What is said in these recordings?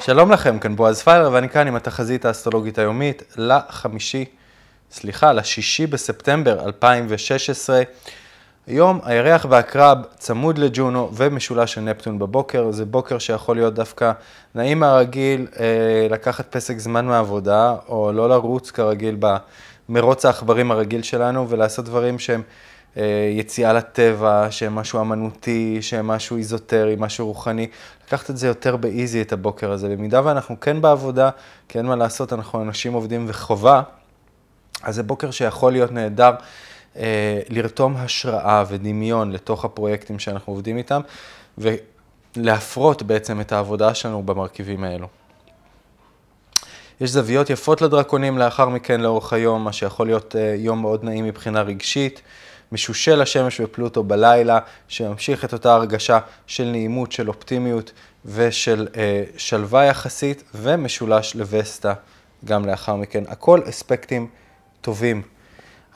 שלום לכם, כאן בועז פיילר ואני כאן עם התחזית האסטרולוגית היומית לחמישי, סליחה, לשישי בספטמבר 2016. היום הירח והקרב צמוד לג'ונו ומשולש של נפטון בבוקר, זה בוקר שיכול להיות דווקא נעים מהרגיל אה, לקחת פסק זמן מהעבודה, או לא לרוץ כרגיל במרוץ העכברים הרגיל שלנו ולעשות דברים שהם אה, יציאה לטבע, שהם משהו אמנותי, שהם משהו איזוטרי, משהו רוחני. לקחת את זה יותר באיזי את הבוקר הזה. במידה ואנחנו כן בעבודה, כי אין מה לעשות, אנחנו אנשים עובדים וחובה, אז זה בוקר שיכול להיות נהדר. אה, לרתום השראה ודמיון לתוך הפרויקטים שאנחנו עובדים איתם, ולהפרות בעצם את העבודה שלנו במרכיבים האלו. יש זוויות יפות לדרקונים לאחר מכן לאורך היום, מה שיכול להיות אה, יום מאוד נעים מבחינה רגשית. משושל השמש בפלוטו בלילה, שממשיך את אותה הרגשה של נעימות, של אופטימיות ושל אה, שלווה יחסית, ומשולש לווסטה גם לאחר מכן. הכל אספקטים טובים.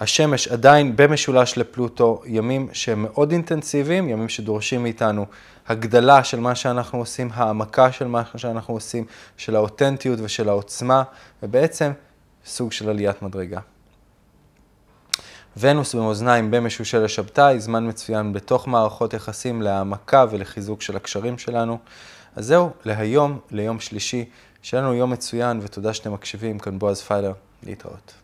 השמש עדיין במשולש לפלוטו, ימים שהם מאוד אינטנסיביים, ימים שדורשים מאיתנו הגדלה של מה שאנחנו עושים, העמקה של מה שאנחנו עושים, של האותנטיות ושל העוצמה, ובעצם סוג של עליית מדרגה. ונוס במאזניים במשושל השבתאי, זמן מצוין בתוך מערכות יחסים להעמקה ולחיזוק של הקשרים שלנו. אז זהו, להיום, ליום שלישי. שיהיה לנו יום מצוין, ותודה שאתם מקשיבים, כאן בועז פיילר, להתראות.